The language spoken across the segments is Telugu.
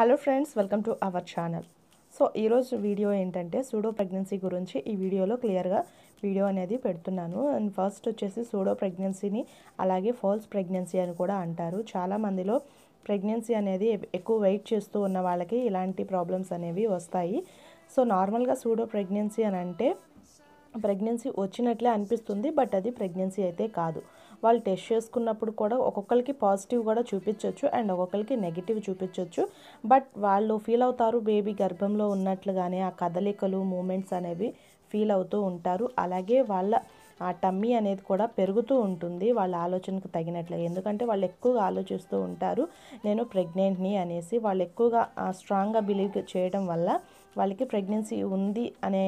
hello friends welcome to our channel so ఈరోజు వీడియో ఏంటంటే సూడో ప్రెగ్నెన్సీ గురించి ఈ వీడియోలో క్లియర్గా వీడియో అనేది పెడుతున్నాను అండ్ ఫస్ట్ వచ్చేసి సూడో ప్రెగ్నెన్సీని అలాగే ఫాల్స్ ప్రెగ్నెన్సీ అని కూడా అంటారు చాలామందిలో ప్రెగ్నెన్సీ అనేది ఎక్కువ వెయిట్ చేస్తూ ఉన్న వాళ్ళకి ఇలాంటి ప్రాబ్లమ్స్ అనేవి వస్తాయి సో నార్మల్గా సూడో ప్రెగ్నెన్సీ అని అంటే ప్రెగ్నెన్సీ వచ్చినట్లే అనిపిస్తుంది బట్ అది ప్రెగ్నెన్సీ అయితే కాదు వాళ్ళు టెస్ట్ చేసుకున్నప్పుడు కూడా ఒక్కొక్కరికి పాజిటివ్ కూడా చూపించవచ్చు అండ్ ఒక్కొక్కరికి నెగిటివ్ చూపించవచ్చు బట్ వాళ్ళు ఫీల్ అవుతారు బేబీ గర్భంలో ఉన్నట్లుగానే ఆ కదలికలు మూమెంట్స్ అనేవి ఫీల్ అవుతూ ఉంటారు అలాగే వాళ్ళ ఆ టమ్మీ అనేది కూడా పెరుగుతూ ఉంటుంది వాళ్ళ ఆలోచనకు తగినట్లే ఎందుకంటే వాళ్ళు ఎక్కువగా ఆలోచిస్తూ ఉంటారు నేను ప్రెగ్నెంట్ని అనేసి వాళ్ళు ఎక్కువగా స్ట్రాంగ్గా బిలీవ్ చేయడం వల్ల వాళ్ళకి ప్రెగ్నెన్సీ ఉంది అనే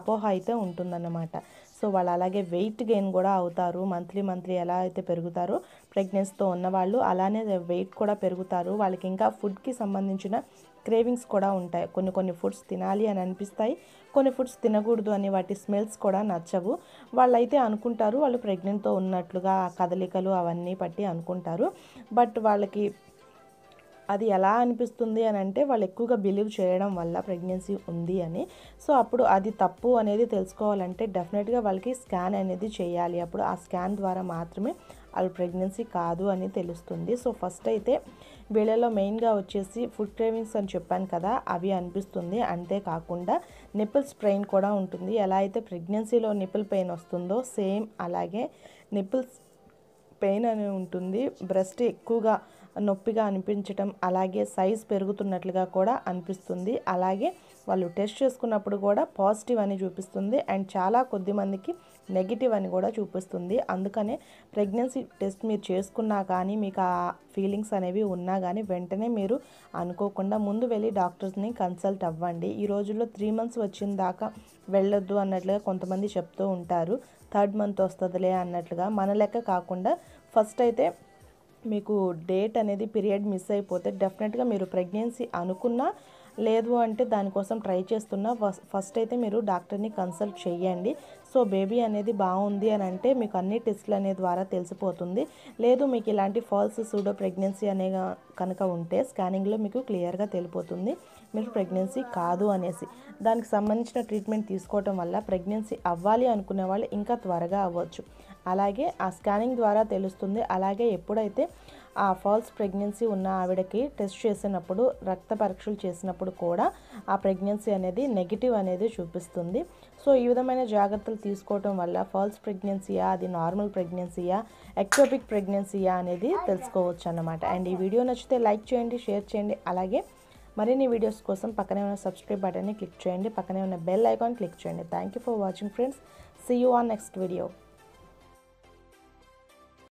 అపోహ అయితే ఉంటుందన్నమాట సో వాళ్ళు అలాగే వెయిట్ గెయిన్ కూడా అవుతారు మంత్లీ మంత్లీ ఎలా అయితే పెరుగుతారో ప్రెగ్నెన్సీతో ఉన్నవాళ్ళు అలానే వెయిట్ కూడా పెరుగుతారు వాళ్ళకి ఇంకా ఫుడ్కి సంబంధించిన క్రేవింగ్స్ కూడా ఉంటాయి కొన్ని కొన్ని ఫుడ్స్ తినాలి అని అనిపిస్తాయి కొన్ని ఫుడ్స్ తినకూడదు అని వాటి స్మెల్స్ కూడా నచ్చవు వాళ్ళైతే అనుకుంటారు వాళ్ళు ప్రెగ్నెంట్తో ఉన్నట్లుగా కదలికలు అవన్నీ పట్టి అనుకుంటారు బట్ వాళ్ళకి అది ఎలా అనిపిస్తుంది అని అంటే వాళ్ళు ఎక్కువగా బిలీవ్ చేయడం వల్ల ప్రెగ్నెన్సీ ఉంది అని సో అప్పుడు అది తప్పు అనేది తెలుసుకోవాలంటే డెఫినెట్గా వాళ్ళకి స్కాన్ అనేది చేయాలి అప్పుడు ఆ స్కాన్ ద్వారా మాత్రమే వాళ్ళు ప్రెగ్నెన్సీ కాదు అని తెలుస్తుంది సో ఫస్ట్ అయితే వీళ్ళలో మెయిన్గా వచ్చేసి ఫుడ్ క్రేవింగ్స్ అని చెప్పాను కదా అవి అనిపిస్తుంది అంతేకాకుండా నిప్పుల్ స్ట్రెయిన్ కూడా ఉంటుంది ఎలా అయితే ప్రెగ్నెన్సీలో నిప్పుల్ పెయిన్ వస్తుందో సేమ్ అలాగే నిప్పుల్స్ పెయిన్ అని ఉంటుంది బ్రెస్ట్ ఎక్కువగా నొప్పిగా అనిపించటం అలాగే సైజ్ పెరుగుతున్నట్లుగా కూడా అనిపిస్తుంది అలాగే వాళ్ళు టెస్ట్ చేసుకున్నప్పుడు కూడా పాజిటివ్ అని చూపిస్తుంది అండ్ చాలా కొద్ది మందికి నెగిటివ్ అని కూడా చూపిస్తుంది అందుకనే ప్రెగ్నెన్సీ టెస్ట్ మీరు చేసుకున్నా కానీ మీకు ఆ ఫీలింగ్స్ అనేవి ఉన్నా కానీ వెంటనే మీరు అనుకోకుండా ముందు వెళ్ళి డాక్టర్స్ని కన్సల్ట్ అవ్వండి ఈ రోజుల్లో త్రీ మంత్స్ వచ్చిన దాకా వెళ్ళొద్దు అన్నట్లుగా కొంతమంది చెప్తూ ఉంటారు థర్డ్ మంత్ వస్తుందిలే అన్నట్లుగా మన లెక్క కాకుండా ఫస్ట్ అయితే మీకు డేట్ అనేది పీరియడ్ మిస్ అయిపోతే డెఫినెట్గా మీరు ప్రెగ్నెన్సీ అనుకున్నా లేదు అంటే దానికోసం ట్రై చేస్తున్నా ఫస్ట్ అయితే మీరు డాక్టర్ని కన్సల్ట్ చేయండి సో బేబీ అనేది బాగుంది అని అంటే మీకు అన్ని టెస్టులు అనే ద్వారా తెలిసిపోతుంది లేదు మీకు ఇలాంటి ఫాల్స్ సూడో ప్రెగ్నెన్సీ అనే కనుక ఉంటే స్కానింగ్లో మీకు క్లియర్గా తెలిపోతుంది మీరు ప్రెగ్నెన్సీ కాదు అనేసి దానికి సంబంధించిన ట్రీట్మెంట్ తీసుకోవటం వల్ల ప్రెగ్నెన్సీ అవ్వాలి అనుకునే వాళ్ళు ఇంకా త్వరగా అవ్వచ్చు అలాగే ఆ స్కానింగ్ ద్వారా తెలుస్తుంది అలాగే ఎప్పుడైతే ఆ ఫాల్స్ ప్రెగ్నెన్సీ ఉన్న ఆవిడకి టెస్ట్ చేసినప్పుడు రక్త పరీక్షలు చేసినప్పుడు కూడా ఆ ప్రెగ్నెన్సీ అనేది నెగిటివ్ అనేది చూపిస్తుంది సో ఈ విధమైన జాగ్రత్తలు తీసుకోవటం వల్ల ఫాల్స్ ప్రెగ్నెన్సీయా అది నార్మల్ ప్రెగ్నెన్సీయా ఎక్టోపిక్ ప్రెగ్నెన్సీయా అనేది తెలుసుకోవచ్చు అనమాట అండ్ ఈ వీడియో నచ్చితే లైక్ చేయండి షేర్ చేయండి అలాగే మరిన్ని వీడియోస్ కోసం పక్కనే ఉన్న సబ్స్క్రైబ్ బటన్ని క్లిక్ చేయండి పక్కనే ఉన్న బెల్ ఐకాన్ క్లిక్ చేయండి thank for watching friends see you on next video